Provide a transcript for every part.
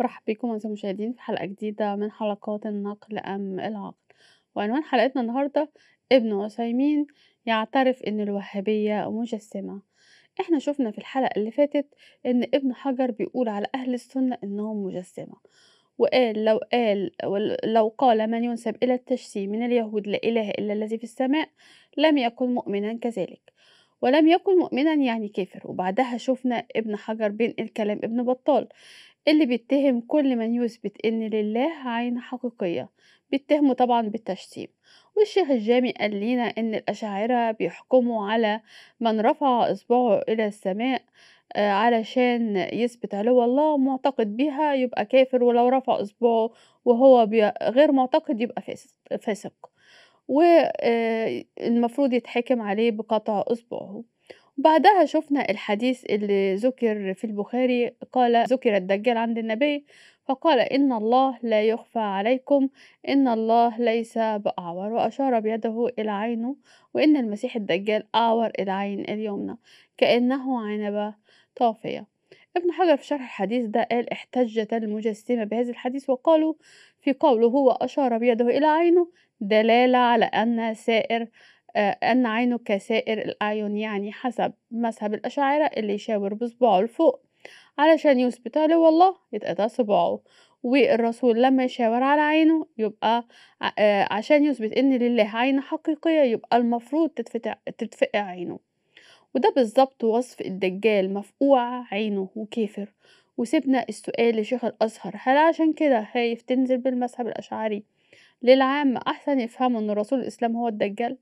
برحب بيكم أعزائي المشاهدين في حلقة جديدة من حلقات النقل أم العقل وعنوان حلقتنا النهاردة ابن وسيمين يعترف إن الوهابية مجسمة احنا شفنا في الحلقة اللي فاتت إن ابن حجر بيقول على أهل السنة إنهم مجسمة وقال لو قال لو قال من ينسب إلى التجسيم من اليهود لا إله إلا الذي في السماء لم يكن مؤمنا كذلك ولم يكن مؤمنا يعني كافر وبعدها شفنا ابن حجر بين الكلام ابن بطال اللي بيتهم كل من يثبت إن لله عين حقيقية بيتهمه طبعا بالتشتيم والشيخ الجامي قال لنا إن الأشاعرة بيحكموا على من رفع إصبعه إلى السماء آه، علشان يثبت علو الله معتقد بيها يبقى كافر ولو رفع إصبعه وهو غير معتقد يبقى فاسق فاسق والمفروض آه، يتحكم عليه بقطع إصبعه بعدها شفنا الحديث اللي ذكر في البخاري قال ذكر الدجال عند النبي فقال إن الله لا يخفى عليكم إن الله ليس بأعور وأشار بيده إلى عينه وإن المسيح الدجال أعور العين اليمنى كأنه عنبة طافية ابن حجر في شرح الحديث ده قال احتجة المجسمة بهذا الحديث وقالوا في قوله هو أشار بيده إلى عينه دلالة على أن سائر آه، أن عينه كسائر الأعين يعني حسب مذهب الأشاعرة اللي يشاور بصباعه لفوق علشان يثبت له والله يتقطع صباعه والرسول لما يشاور على عينه يبقى آه، عشان يثبت ان لله عين حقيقية يبقى المفروض تتفقع عينه وده بالظبط وصف الدجال مفقوع عينه وكافر وسبنا السؤال لشيخ الأزهر هل عشان كده خايف تنزل بالمذهب الأشعري للعامة أحسن يفهموا إن رسول الإسلام هو الدجال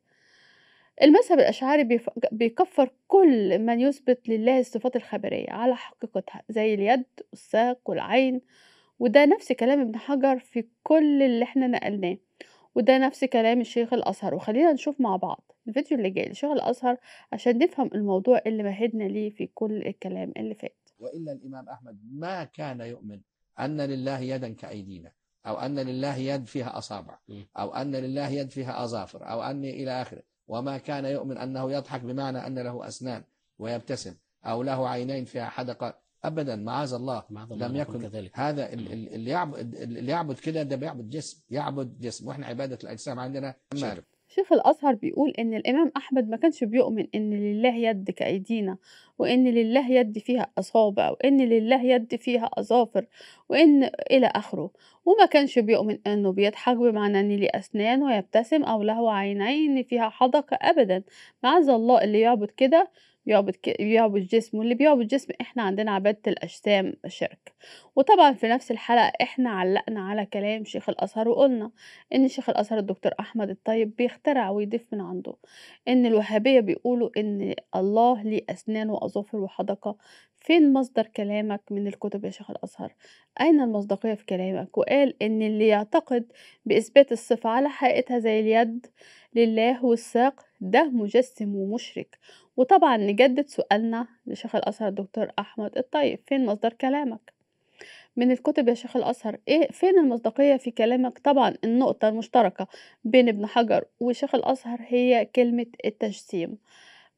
المذهب الأشعري بيكفر كل من يثبت لله الصفات الخبرية على حقيقتها زي اليد والساق والعين وده نفس كلام ابن حجر في كل اللي احنا نقلناه وده نفس كلام الشيخ الأزهر وخلينا نشوف مع بعض الفيديو اللي جاي لشيخ الأزهر عشان نفهم الموضوع اللي مهدنا ليه في كل الكلام اللي فات وإلا الإمام أحمد ما كان يؤمن أن لله يدا كأيدينا أو أن لله يد فيها أصابع أو أن لله يد فيها أظافر أو أن إلى آخره وما كان يؤمن أنه يضحك بمعنى أن له أسنان ويبتسم أو له عينين فيها حدقة أبدا معاذ الله لم يكن كذلك. هذا اللي يعبد اللي يعبد كده ده بيعبد جسم يعبد جسم وإحنا عبادة الأجسام عندنا مارب. شيخ الأزهر بيقول إن الإمام أحمد ما كانش بيؤمن إن لله يد كأيدينا وإن لله يد فيها أصابع وإن لله يد فيها أظافر وإن إلى آخره وما كانش بيؤمن إنه بيضحك بمعنى إن ليه أسنان ويبتسم أو له عينين فيها حدقة أبدا معاذ الله اللي يعبد كده بيعبد ك... بيعبد جسمه واللي بيعبد جسم احنا عندنا عبادة الأجسام شرك وطبعا في نفس الحلقة احنا علقنا على كلام شيخ الأزهر وقلنا إن شيخ الأزهر الدكتور أحمد الطيب بيخترع ويضيف من عنده إن الوهابية بيقولوا إن الله ليه أسنان وأظافر وحدقة فين مصدر كلامك من الكتب يا شيخ الأزهر أين المصداقية في كلامك وقال إن اللي يعتقد بإثبات الصفة على حقيقتها زي اليد لله والساق ده مجسم ومشرك وطبعا نجدد سؤالنا لشيخ الأزهر الدكتور أحمد الطيب فين مصدر كلامك من الكتب يا شيخ الأزهر إيه فين المصداقية في كلامك طبعا النقطة المشتركة بين ابن حجر وشيخ الأزهر هي كلمة التجسيم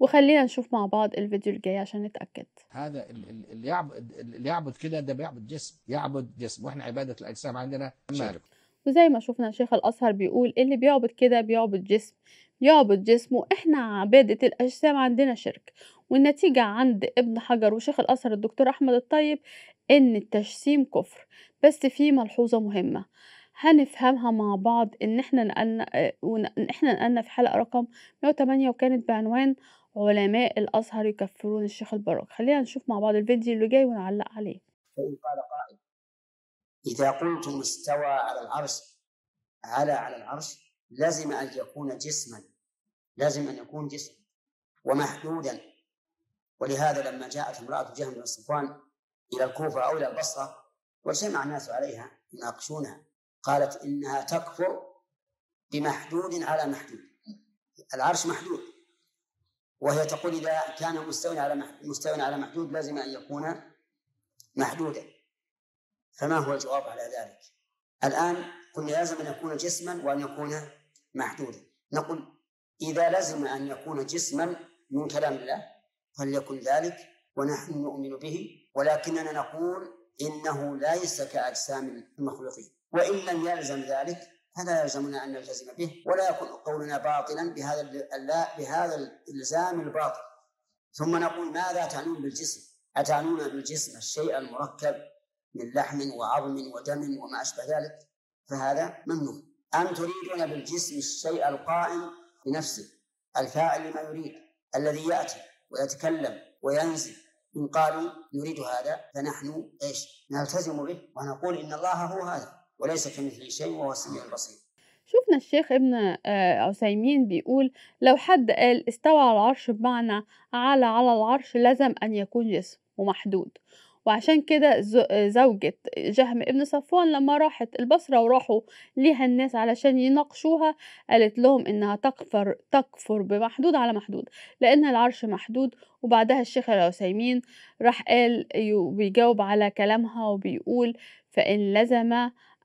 وخلينا نشوف مع بعض الفيديو الجاي عشان نتأكد هذا اللي يعبد اللي يعبد كده ده بيعبد جسم يعبد جسم واحنا عبادة الأجسام عندنا مالك وزي ما شفنا شيخ الأزهر بيقول اللي بيعبد كده بيعبد جسم يعبد جسمه إحنا عبادة الأجسام عندنا شرك والنتيجة عند ابن حجر وشيخ الأزهر الدكتور أحمد الطيب إن التجسيم كفر بس في ملحوظة مهمة هنفهمها مع بعض إن إحنا نقلنا إحنا نقلنا في حلقة رقم 108 وكانت بعنوان علماء الأزهر يكفرون الشيخ البراك خلينا نشوف مع بعض الفيديو اللي جاي ونعلق عليه فإن قال قائل إذا قلتم استوى على العرش على على العرش لازم أن يكون جسما لازم أن يكون جسم ومحدودا ولهذا لما جاءت امرأة جهم بن صفوان إلى الكوفة أو إلى البصرة وسمع الناس عليها يناقشونها قالت إنها تكفر بمحدود على محدود العرش محدود وهي تقول إذا كان مستوى على مستوى على محدود لازم أن يكون محدودا فما هو الجواب على ذلك؟ الآن قلنا لازم أن يكون جسما وأن يكون محدودا نقول إذا لزم أن يكون جسما من كلام الله فليكن ذلك ونحن نؤمن به ولكننا نقول إنه ليس كأجسام المخلوقين وإن لم يلزم ذلك فلا يلزمنا أن نلتزم به ولا يكون قولنا باطلا بهذا بهذا الإلزام الباطل ثم نقول ماذا تعنون بالجسم؟ أتعنون بالجسم الشيء المركب من لحم وعظم ودم وما أشبه ذلك فهذا ممنوع أم تريدون بالجسم الشيء القائم بنفسه الفاعل لما يريد الذي يأتي ويتكلم وينزل إن قالوا يريد هذا فنحن إيش نلتزم به ونقول إن الله هو هذا وليس كمثله شيء وهو السميع البصير شفنا الشيخ ابن آه، عثيمين بيقول لو حد قال استوى على العرش بمعنى على على العرش لزم أن يكون جسم ومحدود وعشان كده زوجة جهم ابن صفوان لما راحت البصرة وراحوا ليها الناس علشان يناقشوها قالت لهم إنها تكفر تكفر بمحدود على محدود لأن العرش محدود وبعدها الشيخ العثيمين راح قال بيجاوب على كلامها وبيقول فإن لزم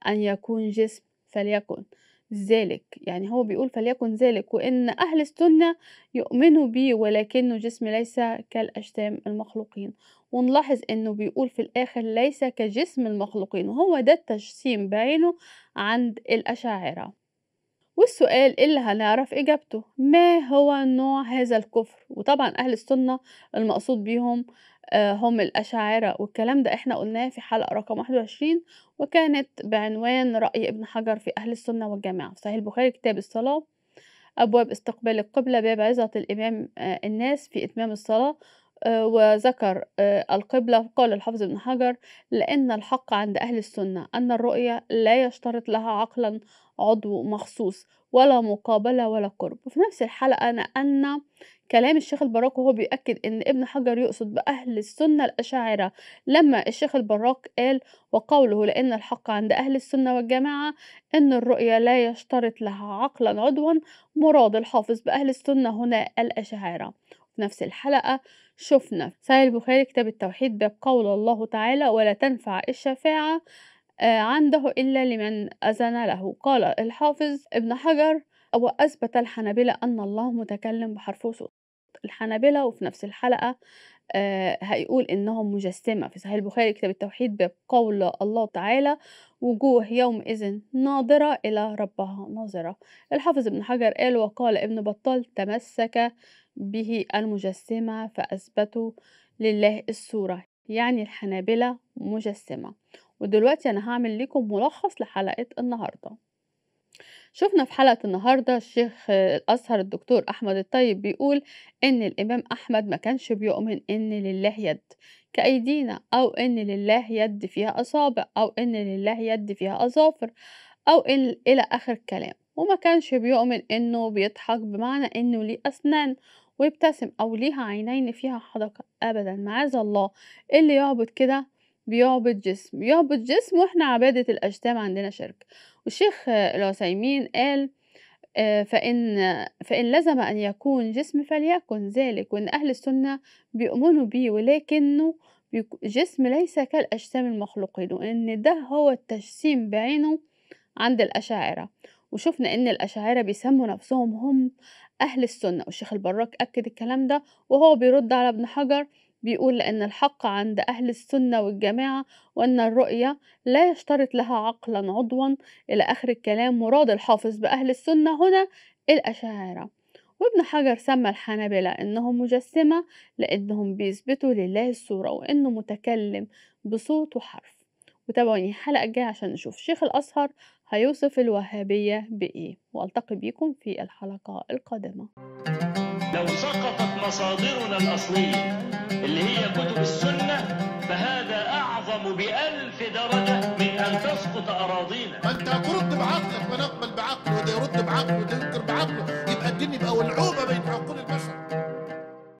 أن يكون جسم فليكن ذلك يعني هو بيقول فليكن ذلك وإن أهل السنة يؤمنوا به ولكنه جسم ليس كالأجسام المخلوقين ونلاحظ إنه بيقول في الآخر ليس كجسم المخلوقين وهو ده التجسيم بعينه عند الأشاعرة والسؤال اللي هنعرف إجابته ما هو نوع هذا الكفر وطبعا أهل السنة المقصود بيهم آه، هم الأشاعرة والكلام ده احنا قلناه في حلقة رقم 21 وكانت بعنوان رأي ابن حجر في أهل السنة والجماعة في صحيح البخاري كتاب الصلاة أبواب استقبال القبلة باب عظة الإمام آه، الناس في إتمام الصلاة آه، وذكر القبلة قال الحافظ ابن حجر لأن الحق عند أهل السنة أن الرؤية لا يشترط لها عقلا عضو مخصوص ولا مقابلة ولا قرب وفي نفس الحلقة نقلنا كلام الشيخ البراك وهو بيأكد إن ابن حجر يقصد بأهل السنة الأشاعرة لما الشيخ البراك قال وقوله لأن الحق عند أهل السنة والجماعة إن الرؤية لا يشترط لها عقلا عضوا مراد الحافظ بأهل السنة هنا الأشاعرة في نفس الحلقة شفنا سعي البخاري كتاب التوحيد باب قول الله تعالى ولا تنفع الشفاعة آه، عنده إلا لمن أذن له قال الحافظ ابن حجر وأثبت الحنابلة أن الله متكلم بحرف وصوت الحنابلة وفي نفس الحلقة آه، هيقول إنهم مجسمة في صحيح البخاري كتاب التوحيد بقول الله تعالى وجوه يومئذ ناظرة إلى ربها ناظرة الحافظ ابن حجر قال وقال ابن بطال تمسك به المجسمة فأثبتوا لله الصورة يعني الحنابلة مجسمة ودلوقتي أنا هعمل لكم ملخص لحلقة النهاردة شفنا في حلقة النهاردة الشيخ الأزهر الدكتور أحمد الطيب بيقول إن الإمام أحمد ما كانش بيؤمن إن لله يد كأيدينا أو إن لله يد فيها أصابع أو إن لله يد فيها أظافر أو إن إلى آخر الكلام وما كانش بيؤمن إنه بيضحك بمعنى إنه ليه أسنان ويبتسم أو ليها عينين فيها حدقة أبدا معاذ الله اللي يعبد كده بيعبد جسم يعبد جسم واحنا عبادة الأجسام عندنا شرك والشيخ العثيمين قال آه، فإن, فإن لزم أن يكون جسم فليكن ذلك وإن أهل السنة بيؤمنوا بيه ولكنه جسم ليس كالأجسام المخلوقين وإن ده هو التجسيم بعينه عند الأشاعرة وشفنا إن الأشاعرة بيسموا نفسهم هم أهل السنة والشيخ البراك أكد الكلام ده وهو بيرد على ابن حجر بيقول أن الحق عند أهل السنة والجماعة وأن الرؤية لا يشترط لها عقلا عضوا إلى آخر الكلام مراد الحافظ بأهل السنة هنا الأشاعرة وابن حجر سمى الحنابلة إنهم مجسمة لأنهم بيثبتوا لله الصورة وإنه متكلم بصوت وحرف وتابعوني الحلقة الجاية عشان نشوف شيخ الأزهر هيوصف الوهابية بإيه وألتقي بيكم في الحلقة القادمة لو سقطت مصادرنا الأصلية اللي هي كتب السنة فهذا أعظم بألف درجة من أن تسقط أراضينا أنت هترد بعقلك ونقبل بعقله وده يرد بعقله وده ينكر بعقله يبقى الدنيا بقى ولعوبة بين حكم